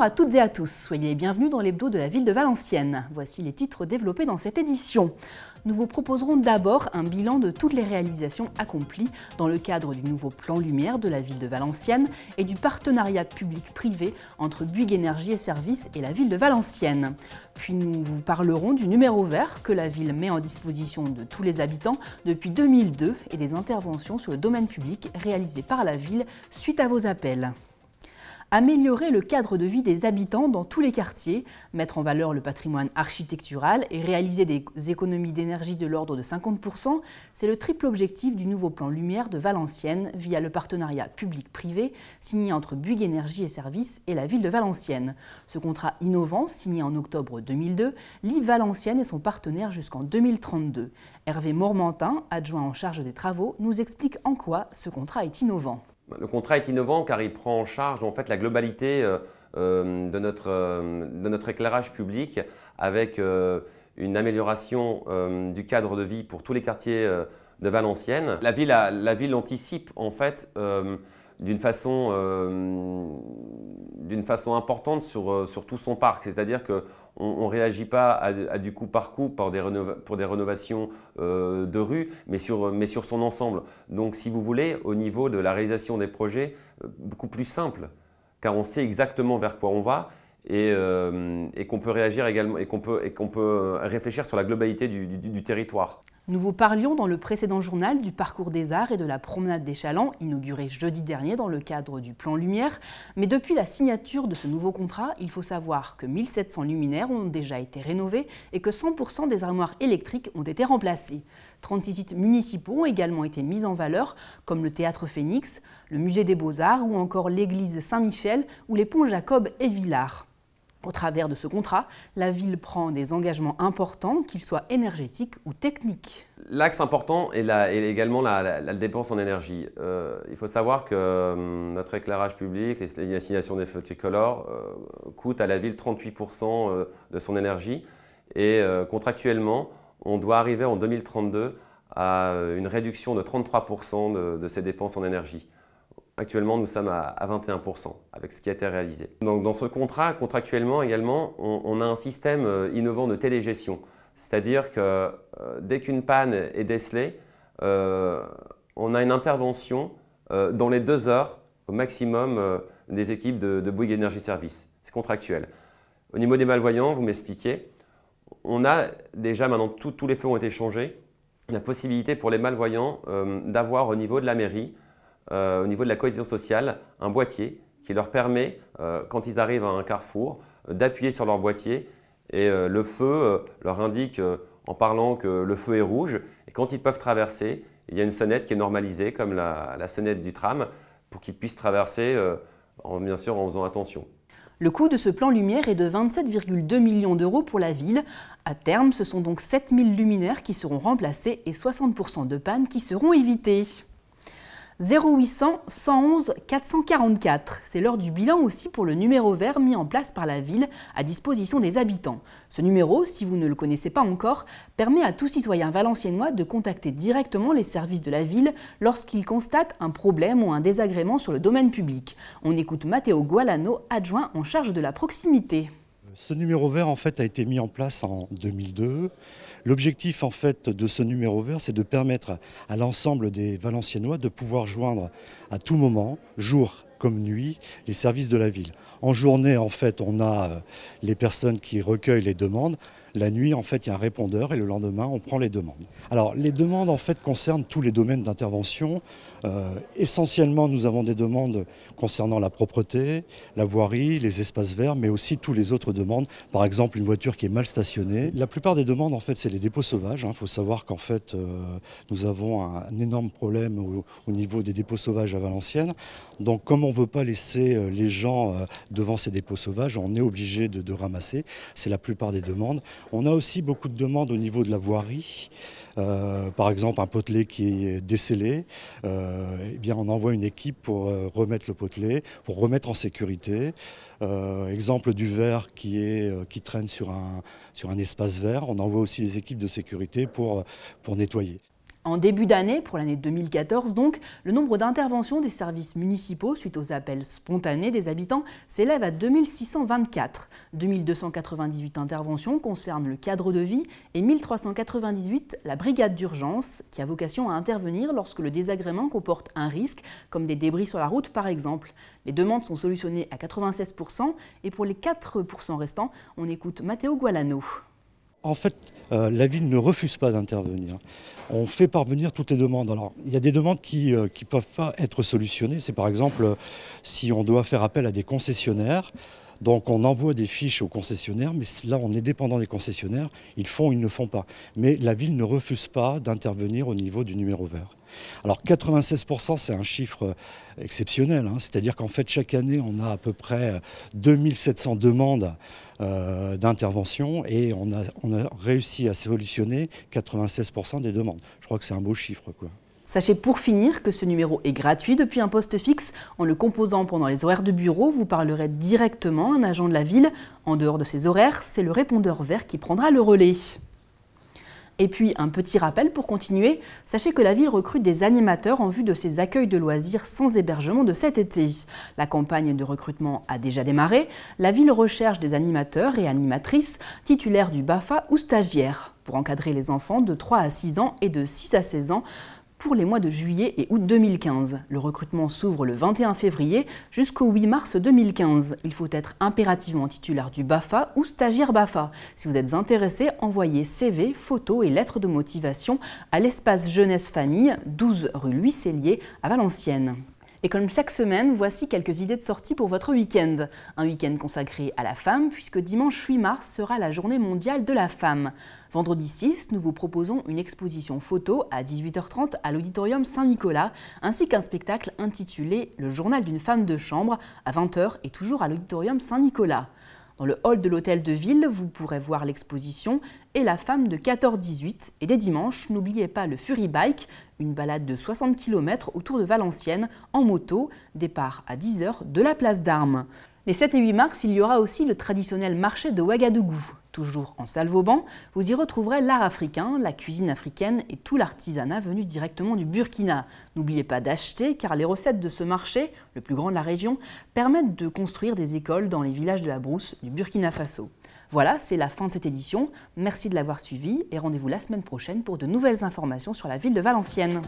Bonjour à toutes et à tous, soyez les bienvenus dans l'hebdo de la ville de Valenciennes. Voici les titres développés dans cette édition. Nous vous proposerons d'abord un bilan de toutes les réalisations accomplies dans le cadre du nouveau plan Lumière de la ville de Valenciennes et du partenariat public-privé entre Buig Énergie et Services et la ville de Valenciennes. Puis nous vous parlerons du numéro vert que la ville met en disposition de tous les habitants depuis 2002 et des interventions sur le domaine public réalisées par la ville suite à vos appels améliorer le cadre de vie des habitants dans tous les quartiers, mettre en valeur le patrimoine architectural et réaliser des économies d'énergie de l'ordre de 50%, c'est le triple objectif du nouveau plan Lumière de Valenciennes via le partenariat public-privé signé entre Bug Énergie et Services et la ville de Valenciennes. Ce contrat innovant, signé en octobre 2002, lie Valenciennes et son partenaire jusqu'en 2032. Hervé Mormentin, adjoint en charge des travaux, nous explique en quoi ce contrat est innovant. Le contrat est innovant car il prend en charge en fait la globalité euh, euh, de, notre, euh, de notre éclairage public avec une amélioration du cadre de vie pour tous les quartiers de Valenciennes. La ville, la ville anticipe en fait d'une façon, façon importante sur, sur tout son parc, c'est-à-dire que on ne réagit pas à, du coup par coup pour des, rénovations euh, de rue, mais sur, son ensemble. Donc si vous voulez, au niveau de la réalisation des projets, euh, beaucoup plus simple, car on sait exactement vers quoi on va euh, et, qu'on peut euh, réfléchir sur la globalité du, territoire. Nous vous parlions dans le précédent journal du parcours des arts et de la promenade des Chalands, inaugurée jeudi dernier dans le cadre du plan Lumière. Mais depuis la signature de ce nouveau contrat, il faut savoir que 1700 luminaires ont déjà été rénovés et que 100% des armoires électriques ont été remplacées. 36 sites municipaux ont également été mis en valeur, comme le théâtre Phénix, le musée des Beaux-Arts ou encore l'église Saint-Michel ou les ponts Jacob et Villard. Au travers de ce contrat, la ville prend des engagements importants, qu'ils soient énergétiques ou techniques. L'axe important est, également la, dépense en énergie. Euh, il faut savoir que hum, notre éclairage public, les assignations des feux de euh, coûtent à la ville 38% euh, de son énergie. Et euh, contractuellement, on doit arriver en 2032 à une réduction de 33% de, de dépenses en énergie. Actuellement, nous sommes à, 21% avec ce qui a été réalisé. Donc, dans ce contrat, contractuellement également, on, a un système euh, innovant de télégestion. C'est-à-dire que euh, dès qu'une panne est décelée, euh, on a une intervention dans les deux heures au maximum des équipes de, Bouygues Energy Service. C'est contractuel. Au niveau des malvoyants, vous m'expliquez, on a déjà maintenant tous les feux ont été changés, la possibilité pour les malvoyants d'avoir au niveau de la mairie euh, au niveau de la cohésion sociale un boîtier qui leur permet, euh, quand ils arrivent à un carrefour, euh, d'appuyer sur leur boîtier et le feu leur indique en parlant que le feu est rouge et quand ils peuvent traverser, il y a une sonnette qui est normalisée comme la, sonnette du tram pour qu'ils puissent traverser en, bien sûr en faisant attention. Le coût de ce plan lumière est de 27,2 millions d'euros pour la ville. À terme, ce sont donc 7000 luminaires qui seront remplacés et 60% de pannes qui seront évitées. 0800 111 444. C'est l'heure du bilan aussi pour le numéro vert mis en place par la ville à disposition des habitants. Ce numéro, si vous ne le connaissez pas encore, permet à tout citoyen valenciennois de contacter directement les services de la ville lorsqu'il constate un problème ou un désagrément sur le domaine public. On écoute Matteo Gualano, adjoint en charge de la proximité. Ce numéro vert en fait a été mis en place en 2002. L'objectif en fait de ce numéro vert, c'est de permettre à l'ensemble des Valenciennois de pouvoir joindre à tout moment, jour comme nuit, les services de la ville. En journée, en fait, on a euh, les personnes qui recueillent les demandes. La nuit, en fait, il y a un répondeur et le lendemain, on prend les demandes. Alors, les demandes, en fait, concernent tous les domaines d'intervention. Euh, essentiellement, nous avons des demandes concernant la propreté, la voirie, les espaces verts, mais aussi toutes les autres demandes. Par exemple, une voiture qui est mal stationnée. La plupart des demandes, en fait, c'est les dépôts sauvages. Il hein. faut savoir qu'en fait, euh, nous avons un, énorme problème au, niveau des dépôts sauvages à Valenciennes. Donc, comme on ne veut pas laisser euh, les gens devant ces dépôts sauvages, on est obligé de ramasser. C'est la plupart des demandes. On a aussi beaucoup de demandes au niveau de la voirie. Euh, par exemple, un potelet qui est décelé, euh, eh on envoie une équipe pour euh, remettre le potelé, pour remettre en sécurité. exemple du verre qui, est, qui traîne sur un, espace vert, on envoie aussi les équipes de sécurité pour, pour nettoyer. En début d'année, pour l'année 2014 donc, le nombre d'interventions des services municipaux suite aux appels spontanés des habitants s'élève à 2624. 2298 interventions concernent le cadre de vie et 1398 la brigade d'urgence qui a vocation à intervenir lorsque le désagrément comporte un risque, comme des débris sur la route par exemple. Les demandes sont solutionnées à 96% et pour les 4% restants, on écoute Matteo Gualano. En fait, euh, la ville ne refuse pas d'intervenir. On fait parvenir toutes les demandes. Alors, il y a des demandes qui ne euh, peuvent pas être solutionnées. C'est par exemple euh, si on doit faire appel à des concessionnaires. Donc on envoie des fiches aux concessionnaires, mais là on est dépendant des concessionnaires, ils font, ou ils ne font pas. Mais la ville ne refuse pas d'intervenir au niveau du numéro vert. Alors 96%, c'est un chiffre euh, exceptionnel, hein. c'est-à-dire qu'en fait chaque année on a à peu près 2700 euh, demandes euh, d'intervention et on a, réussi à solutionner 96% des demandes. Je crois que c'est un beau chiffre. quoi. Sachez pour finir que ce numéro est gratuit depuis un poste fixe. En le composant pendant les horaires de bureau, vous parlerez directement à un agent de la ville. En dehors de ces horaires, c'est le répondeur vert qui prendra le relais. Et puis un petit rappel pour continuer, sachez que la ville recrute des animateurs en vue de ses accueils de loisirs sans hébergement de cet été. La campagne de recrutement a déjà démarré, la ville recherche des animateurs et animatrices titulaires du BAFA ou stagiaires pour encadrer les enfants de 3 à 6 ans et de 6 à 16 ans pour les mois de juillet et août 2015. Le recrutement s'ouvre le 21 février jusqu'au 8 mars 2015. Il faut être impérativement titulaire du BAFA ou stagiaire BAFA. Si vous êtes intéressé, envoyez CV, photos et lettres de motivation à l'espace Jeunesse Famille, 12 rue Louis Cellier à Valenciennes. Et comme chaque semaine, voici quelques idées de sortie pour votre week-end. Un week-end consacré à la femme, puisque dimanche 8 mars sera la journée mondiale de la femme. Vendredi 6, nous vous proposons une exposition photo à 18h30 à l'Auditorium Saint-Nicolas, ainsi qu'un spectacle intitulé Le journal d'une femme de chambre à 20h et toujours à l'Auditorium Saint-Nicolas. Dans le hall de l'hôtel de ville, vous pourrez voir l'exposition et la femme de 14-18. Et dès dimanches, n'oubliez pas le Fury Bike, une balade de 60 km autour de Valenciennes en moto, départ à 10h de la place d'Armes. Les 7 et 8 mars, il y aura aussi le traditionnel marché de Ouagadougou. Toujours en Salvauban, vous y retrouverez l'art africain, la cuisine africaine et tout l'artisanat venu directement du Burkina. N'oubliez pas d'acheter car les recettes de ce marché, le plus grand de la région, permettent de construire des écoles dans les villages de la brousse du Burkina Faso. Voilà, c'est la fin de cette édition. Merci de l'avoir suivi et rendez-vous la semaine prochaine pour de nouvelles informations sur la ville de Valenciennes.